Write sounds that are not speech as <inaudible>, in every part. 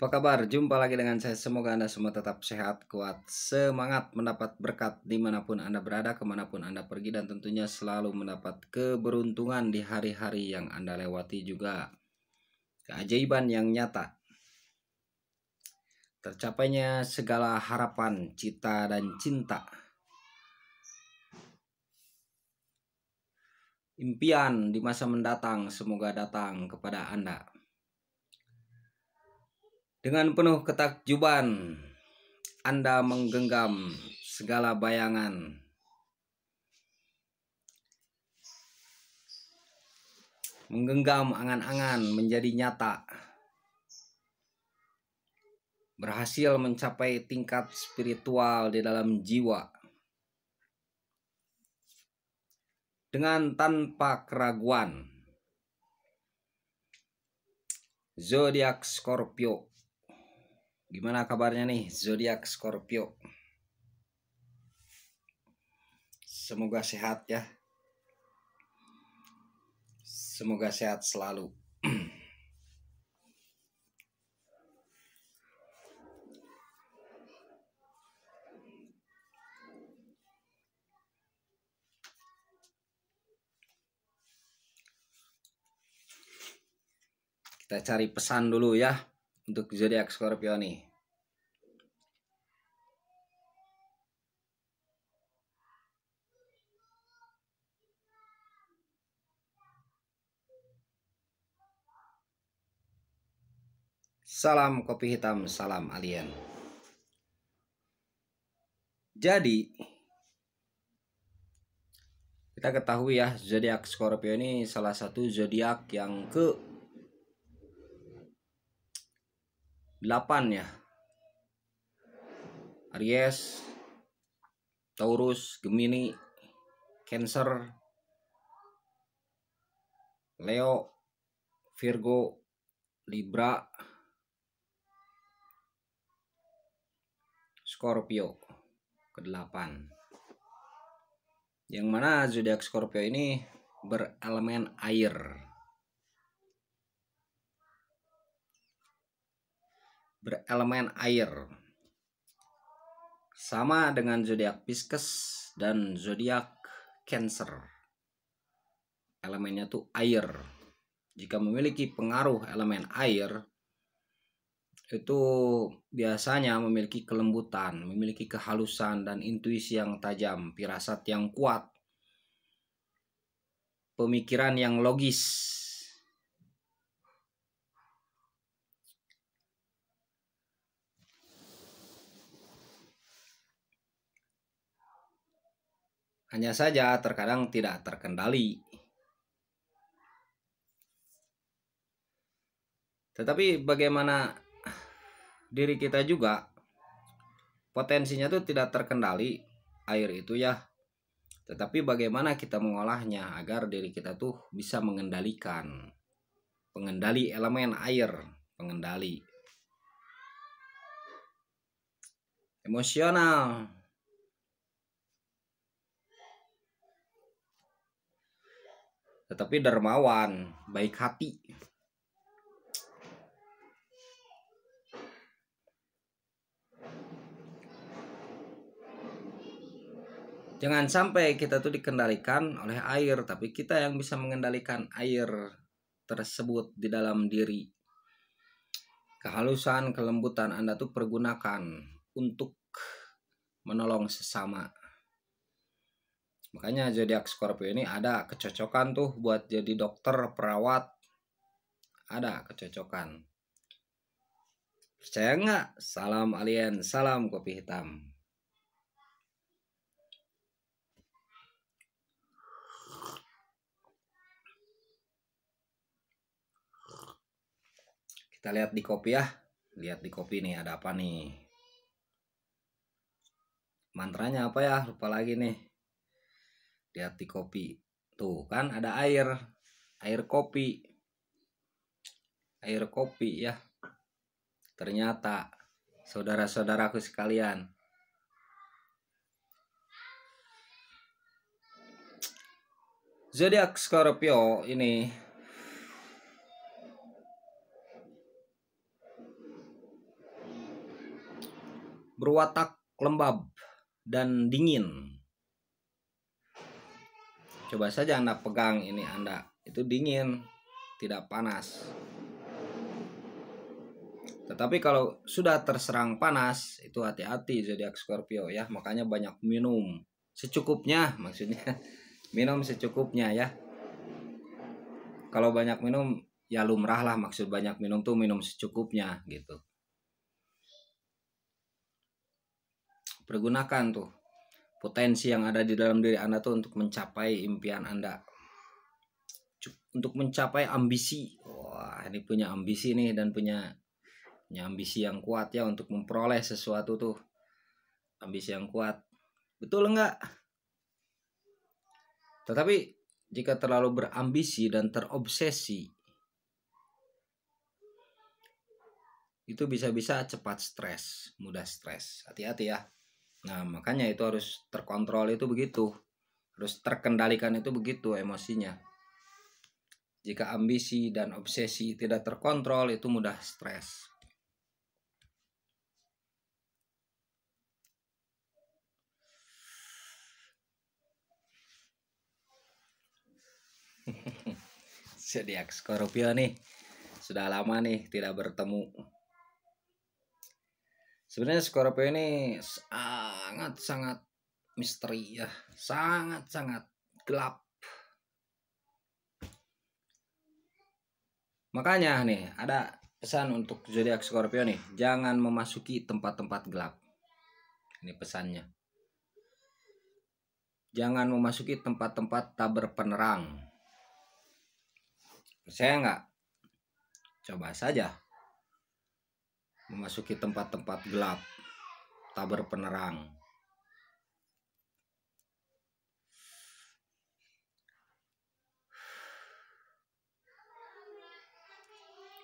Apa kabar? Jumpa lagi dengan saya. Semoga Anda semua tetap sehat, kuat, semangat, mendapat berkat dimanapun Anda berada, kemanapun Anda pergi, dan tentunya selalu mendapat keberuntungan di hari-hari yang Anda lewati juga. Keajaiban yang nyata. Tercapainya segala harapan, cita, dan cinta. Impian di masa mendatang semoga datang kepada Anda. Dengan penuh ketakjuban, Anda menggenggam segala bayangan. Menggenggam angan-angan menjadi nyata. Berhasil mencapai tingkat spiritual di dalam jiwa. Dengan tanpa keraguan. Zodiak Scorpio Gimana kabarnya nih zodiak Scorpio? Semoga sehat ya. Semoga sehat selalu. kita cari pesan dulu ya untuk zodiak Scorpio nih. Salam kopi hitam, salam alien. Jadi kita ketahui ya zodiak Scorpio ini salah satu zodiak yang ke 8 ya. Aries, Taurus, Gemini, Cancer, Leo, Virgo, Libra, Scorpio ke-8. Yang mana zodiak Scorpio ini berelemen air. berelemen air. Sama dengan zodiak Pisces dan zodiak Cancer. Elemennya tuh air. Jika memiliki pengaruh elemen air, itu biasanya memiliki kelembutan, memiliki kehalusan dan intuisi yang tajam, firasat yang kuat, pemikiran yang logis, Hanya saja terkadang tidak terkendali. Tetapi bagaimana diri kita juga potensinya itu tidak terkendali air itu ya. Tetapi bagaimana kita mengolahnya agar diri kita tuh bisa mengendalikan pengendali elemen air, pengendali emosional tetapi dermawan, baik hati. Jangan sampai kita tuh dikendalikan oleh air, tapi kita yang bisa mengendalikan air tersebut di dalam diri. Kehalusan, kelembutan Anda tuh pergunakan untuk menolong sesama. Makanya zodiak Scorpio ini ada kecocokan tuh buat jadi dokter, perawat. Ada kecocokan. Percaya nggak? Salam alien, salam kopi hitam. Kita lihat di kopi ya. Lihat di kopi nih ada apa nih. Mantranya apa ya? Lupa lagi nih di hati kopi tuh kan ada air air kopi air kopi ya ternyata saudara-saudaraku sekalian zodiak Scorpio ini berwatak lembab dan dingin Coba saja Anda pegang ini Anda. Itu dingin, tidak panas. Tetapi kalau sudah terserang panas, itu hati-hati zodiak Scorpio ya. Makanya banyak minum secukupnya <laughs> maksudnya. Minum secukupnya ya. Kalau banyak minum ya lumrah lah maksud banyak minum tuh minum secukupnya gitu. Pergunakan tuh potensi yang ada di dalam diri Anda tuh untuk mencapai impian Anda. Untuk mencapai ambisi. Wah, ini punya ambisi nih dan punya punya ambisi yang kuat ya untuk memperoleh sesuatu tuh. Ambisi yang kuat. Betul enggak? Tetapi jika terlalu berambisi dan terobsesi itu bisa-bisa cepat stres, mudah stres. Hati-hati ya. Nah, makanya itu harus terkontrol itu begitu. Harus terkendalikan itu begitu emosinya. Jika ambisi dan obsesi tidak terkontrol itu mudah stres. Sediak <laughs> Scorpio nih sudah lama nih tidak bertemu. Sebenarnya Scorpio ini ah, sangat-sangat misteri ya, sangat-sangat gelap. Makanya nih, ada pesan untuk zodiak Scorpio nih, jangan memasuki tempat-tempat gelap. Ini pesannya. Jangan memasuki tempat-tempat tak berpenerang. saya enggak. Coba saja memasuki tempat-tempat gelap, tak berpenerang.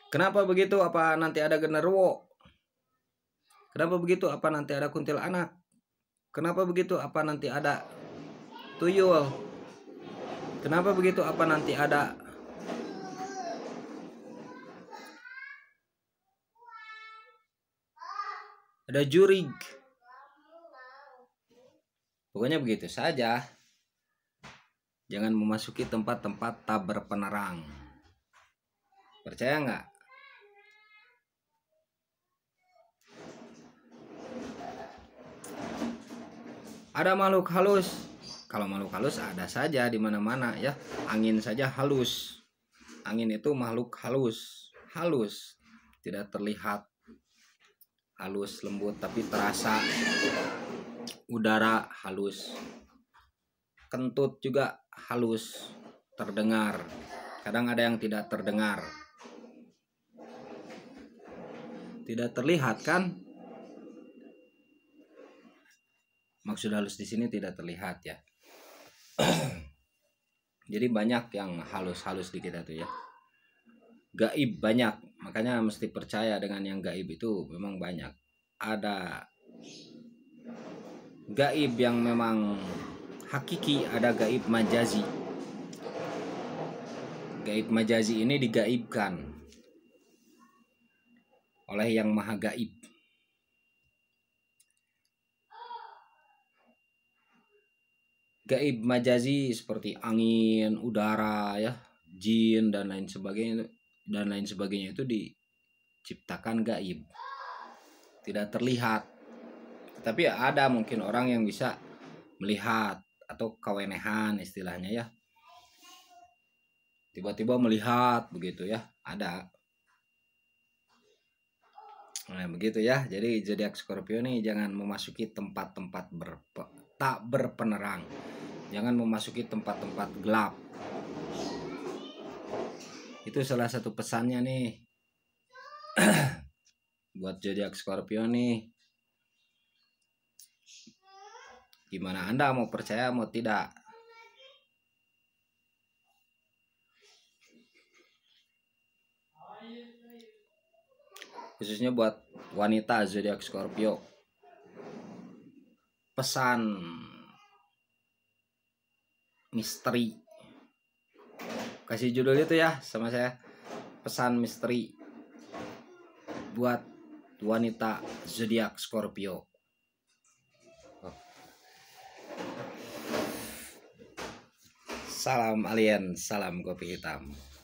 Kenapa begitu? Apa nanti ada genderuwo? Kenapa begitu? Apa nanti ada kuntil anak? Kenapa begitu? Apa nanti ada tuyul? Kenapa begitu? Apa nanti ada ada jurig. Pokoknya begitu saja. Jangan memasuki tempat-tempat tak berpenerang. Percaya nggak? ada makhluk halus kalau makhluk halus ada saja di mana-mana ya angin saja halus angin itu makhluk halus halus tidak terlihat halus lembut tapi terasa udara halus kentut juga halus terdengar kadang ada yang tidak terdengar tidak terlihat kan maksud halus di sini tidak terlihat ya <clears throat> jadi banyak yang halus-halus di kita tuh ya gaib banyak makanya mesti percaya dengan yang gaib itu memang banyak ada gaib yang memang hakiki ada gaib majazi gaib majazi ini digaibkan oleh yang maha gaib gaib majazi seperti angin, udara ya, jin dan lain sebagainya dan lain sebagainya itu diciptakan gaib. Tidak terlihat. Tapi ada mungkin orang yang bisa melihat atau kewenehan istilahnya ya. Tiba-tiba melihat begitu ya, ada. Nah, begitu ya. Jadi zodiak Scorpio nih jangan memasuki tempat-tempat berpe tak berpenerang. Jangan memasuki tempat-tempat gelap. Itu salah satu pesannya nih. <clears throat> Buat zodiak Scorpio nih. Gimana Anda mau percaya mau tidak? Khususnya buat wanita zodiak Scorpio pesan misteri kasih judul itu ya sama saya pesan misteri buat wanita zodiak Scorpio salam alien salam kopi hitam